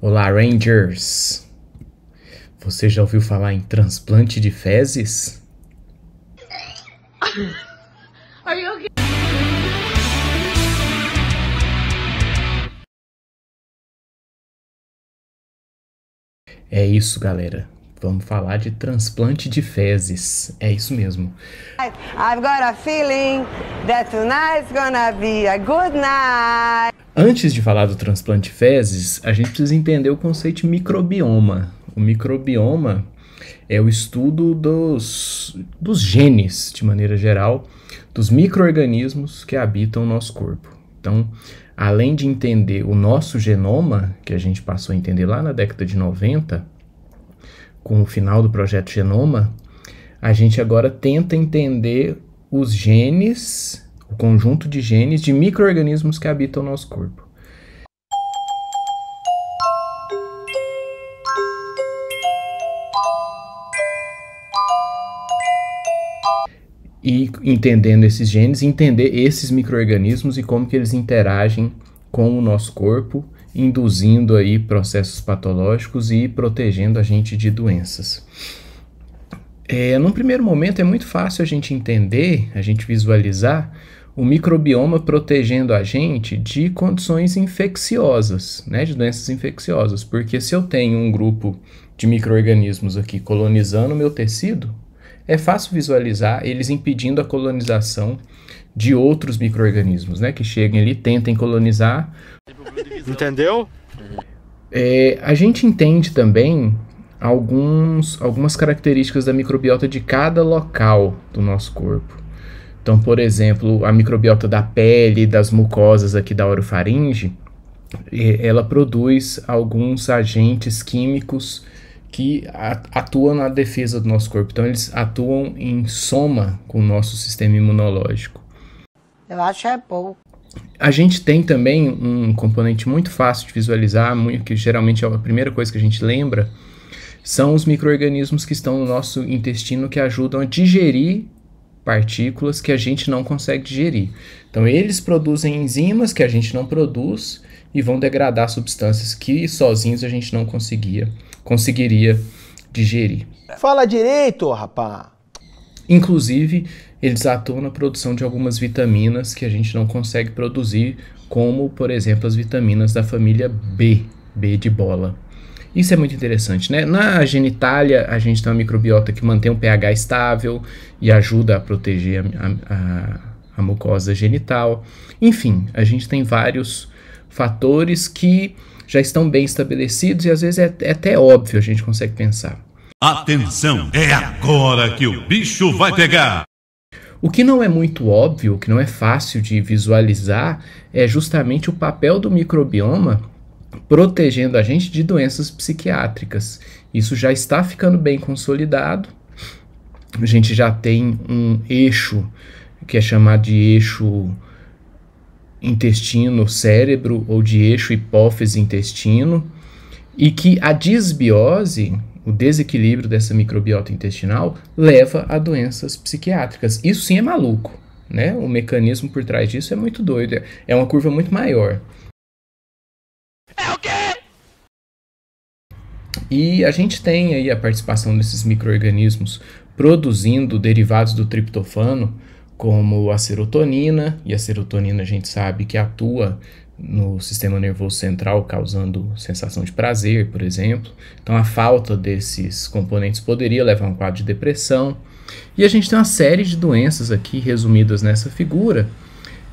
Olá, Rangers! Você já ouviu falar em transplante de fezes? Are you okay? É isso, galera. Vamos falar de transplante de fezes. É isso mesmo. I've got a feeling that tonight's gonna be a good night. Antes de falar do transplante de fezes, a gente precisa entender o conceito de microbioma. O microbioma é o estudo dos, dos genes, de maneira geral, dos micro-organismos que habitam o nosso corpo. Então, além de entender o nosso genoma, que a gente passou a entender lá na década de 90, com o final do projeto Genoma, a gente agora tenta entender os genes o conjunto de genes de micro-organismos que habitam o nosso corpo. E entendendo esses genes, entender esses micro-organismos e como que eles interagem com o nosso corpo, induzindo aí processos patológicos e protegendo a gente de doenças. É, num primeiro momento é muito fácil a gente entender, a gente visualizar o microbioma protegendo a gente de condições infecciosas, né, de doenças infecciosas, porque se eu tenho um grupo de microorganismos aqui colonizando o meu tecido, é fácil visualizar eles impedindo a colonização de outros microorganismos, né, que cheguem ali, tentem colonizar. Entendeu? É, a gente entende também alguns, algumas características da microbiota de cada local do nosso corpo. Então, por exemplo, a microbiota da pele, das mucosas aqui da orofaringe, ela produz alguns agentes químicos que atuam na defesa do nosso corpo. Então, eles atuam em soma com o nosso sistema imunológico. Eu acho que é pouco. A gente tem também um componente muito fácil de visualizar, que geralmente é a primeira coisa que a gente lembra, são os micro-organismos que estão no nosso intestino que ajudam a digerir partículas que a gente não consegue digerir. Então, eles produzem enzimas que a gente não produz e vão degradar substâncias que sozinhos a gente não conseguia, conseguiria digerir. Fala direito, rapá! Inclusive, eles atuam na produção de algumas vitaminas que a gente não consegue produzir, como, por exemplo, as vitaminas da família B, B de bola. Isso é muito interessante, né? Na genitália, a gente tem uma microbiota que mantém um pH estável e ajuda a proteger a, a, a mucosa genital. Enfim, a gente tem vários fatores que já estão bem estabelecidos e às vezes é, é até óbvio, a gente consegue pensar. Atenção, é agora que o bicho vai pegar! O que não é muito óbvio, o que não é fácil de visualizar, é justamente o papel do microbioma protegendo a gente de doenças psiquiátricas. Isso já está ficando bem consolidado. A gente já tem um eixo que é chamado de eixo intestino-cérebro ou de eixo hipófise-intestino, e que a disbiose, o desequilíbrio dessa microbiota intestinal, leva a doenças psiquiátricas. Isso sim é maluco, né? O mecanismo por trás disso é muito doido, é uma curva muito maior. E a gente tem aí a participação desses micro-organismos produzindo derivados do triptofano, como a serotonina, e a serotonina a gente sabe que atua no sistema nervoso central, causando sensação de prazer, por exemplo. Então, a falta desses componentes poderia levar a um quadro de depressão. E a gente tem uma série de doenças aqui resumidas nessa figura,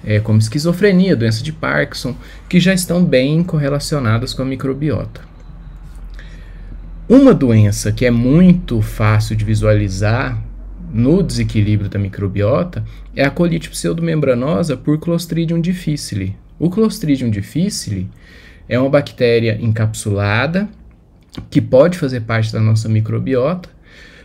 é, como esquizofrenia, doença de Parkinson, que já estão bem correlacionadas com a microbiota. Uma doença que é muito fácil de visualizar no desequilíbrio da microbiota é a colite pseudomembranosa por Clostridium difficile. O Clostridium difficile é uma bactéria encapsulada que pode fazer parte da nossa microbiota,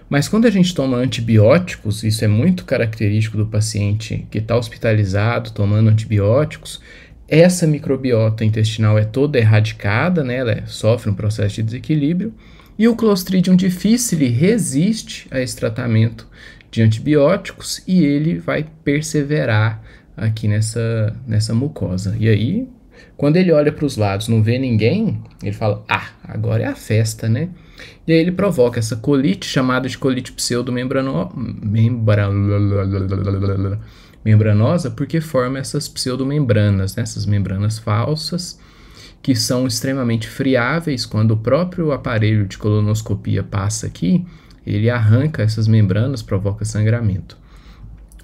mas quando a gente toma antibióticos, isso é muito característico do paciente que está hospitalizado tomando antibióticos, essa microbiota intestinal é toda erradicada, né? ela é, sofre um processo de desequilíbrio, e o Clostridium difficile resiste a esse tratamento de antibióticos e ele vai perseverar aqui nessa, nessa mucosa. E aí, quando ele olha para os lados, não vê ninguém, ele fala: "Ah, agora é a festa, né?" E aí ele provoca essa colite chamada de colite pseudomembranosa, membra... membranosa, porque forma essas pseudomembranas, né? essas membranas falsas que são extremamente friáveis, quando o próprio aparelho de colonoscopia passa aqui, ele arranca essas membranas, provoca sangramento.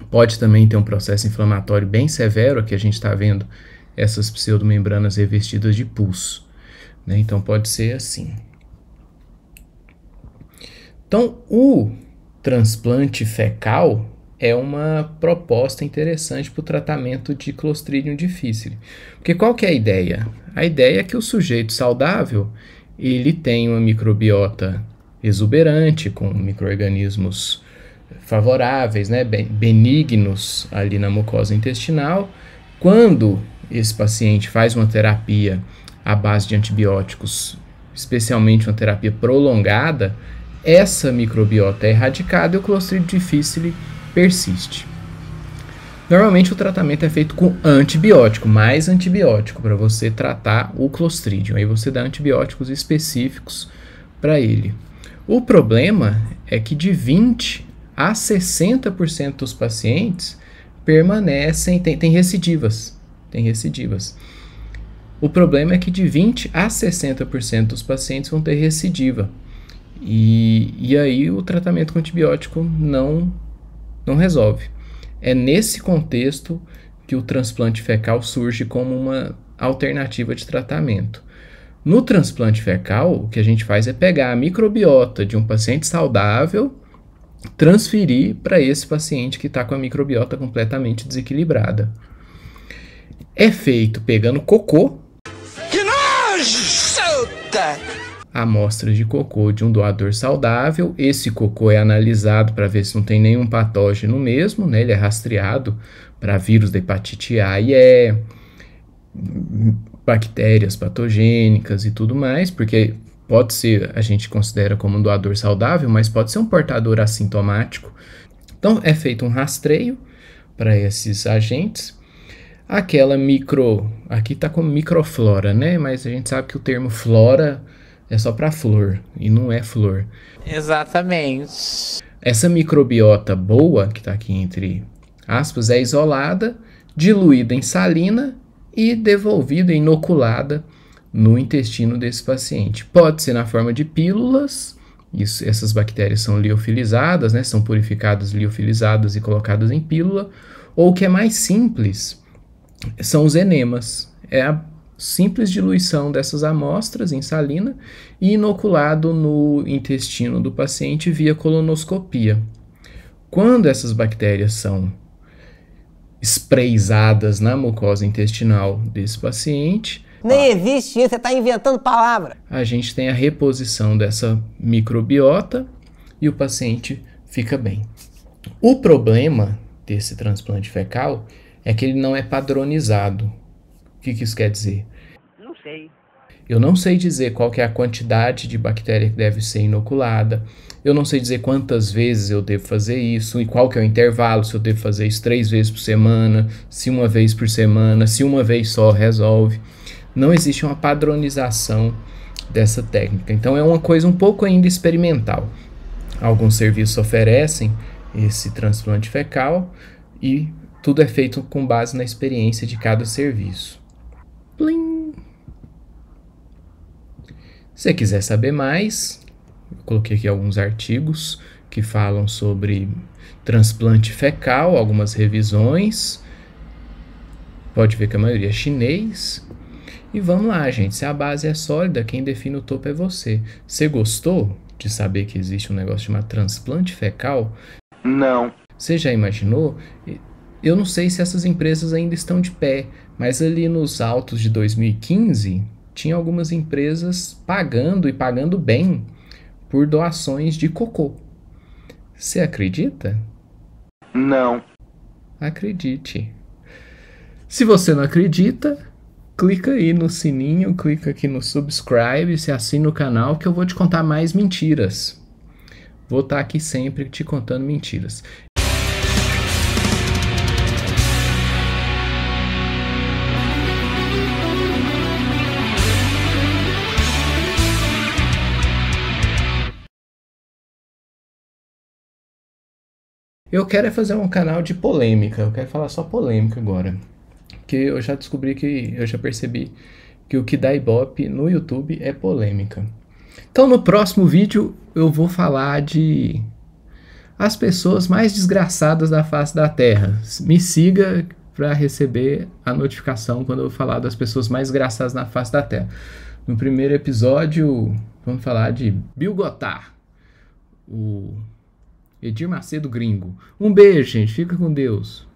Pode também ter um processo inflamatório bem severo, aqui a gente está vendo essas pseudomembranas revestidas de pus Né? Então pode ser assim. Então o transplante fecal é uma proposta interessante para o tratamento de Clostridium difficile. Porque qual que é a ideia? A ideia é que o sujeito saudável ele tem uma microbiota exuberante com microorganismos favoráveis, né, benignos ali na mucosa intestinal. Quando esse paciente faz uma terapia à base de antibióticos, especialmente uma terapia prolongada, essa microbiota é erradicada e o Clostridium difficile persiste. Normalmente o tratamento é feito com antibiótico, mais antibiótico, para você tratar o Clostridium. Aí você dá antibióticos específicos para ele. O problema é que de 20 a 60% dos pacientes permanecem, tem, tem recidivas. Tem recidivas. O problema é que de 20 a 60% dos pacientes vão ter recidiva. E, e aí o tratamento com antibiótico não, não resolve. É nesse contexto que o transplante fecal surge como uma alternativa de tratamento. No transplante fecal, o que a gente faz é pegar a microbiota de um paciente saudável, transferir para esse paciente que está com a microbiota completamente desequilibrada. É feito pegando cocô amostras de cocô de um doador saudável. Esse cocô é analisado para ver se não tem nenhum patógeno mesmo, né? Ele é rastreado para vírus da hepatite A e E, bactérias patogênicas e tudo mais, porque pode ser, a gente considera como um doador saudável, mas pode ser um portador assintomático. Então é feito um rastreio para esses agentes. Aquela micro, aqui está como microflora, né? Mas a gente sabe que o termo flora é só para flor e não é flor. Exatamente. Essa microbiota boa, que está aqui entre aspas, é isolada, diluída em salina e devolvida, inoculada no intestino desse paciente. Pode ser na forma de pílulas, isso, essas bactérias são liofilizadas, né, são purificadas, liofilizadas e colocadas em pílula, ou o que é mais simples, são os enemas. É a simples diluição dessas amostras em salina e inoculado no intestino do paciente via colonoscopia. Quando essas bactérias são espreizadas na mucosa intestinal desse paciente, nem existe isso, você está inventando palavra. A gente tem a reposição dessa microbiota e o paciente fica bem. O problema desse transplante fecal é que ele não é padronizado que, que isso quer dizer? Não sei. Eu não sei dizer qual que é a quantidade de bactéria que deve ser inoculada. Eu não sei dizer quantas vezes eu devo fazer isso e qual que é o intervalo, se eu devo fazer isso três vezes por semana, se uma vez por semana, se uma vez só resolve. Não existe uma padronização dessa técnica. Então é uma coisa um pouco ainda experimental. Alguns serviços oferecem esse transplante fecal e tudo é feito com base na experiência de cada serviço. Plim! Se quiser saber mais, coloquei aqui alguns artigos que falam sobre transplante fecal, algumas revisões. Pode ver que a maioria é chinês. E vamos lá, gente. Se a base é sólida, quem define o topo é você. Você gostou de saber que existe um negócio chamado transplante fecal? Não. Você já imaginou? Eu não sei se essas empresas ainda estão de pé, mas ali nos altos de 2015, tinha algumas empresas pagando e pagando bem por doações de cocô. Você acredita? Não. Acredite. Se você não acredita, clica aí no sininho, clica aqui no subscribe, se assina o canal que eu vou te contar mais mentiras. Vou estar tá aqui sempre te contando mentiras. Eu quero é fazer um canal de polêmica, eu quero falar só polêmica agora. Porque eu já descobri que, eu já percebi que o que dá ibope no YouTube é polêmica. Então no próximo vídeo eu vou falar de as pessoas mais desgraçadas da face da Terra. Me siga para receber a notificação quando eu falar das pessoas mais desgraçadas na face da Terra. No primeiro episódio, vamos falar de Bilgotar, o Edir Macedo Gringo. Um beijo, gente. Fica com Deus.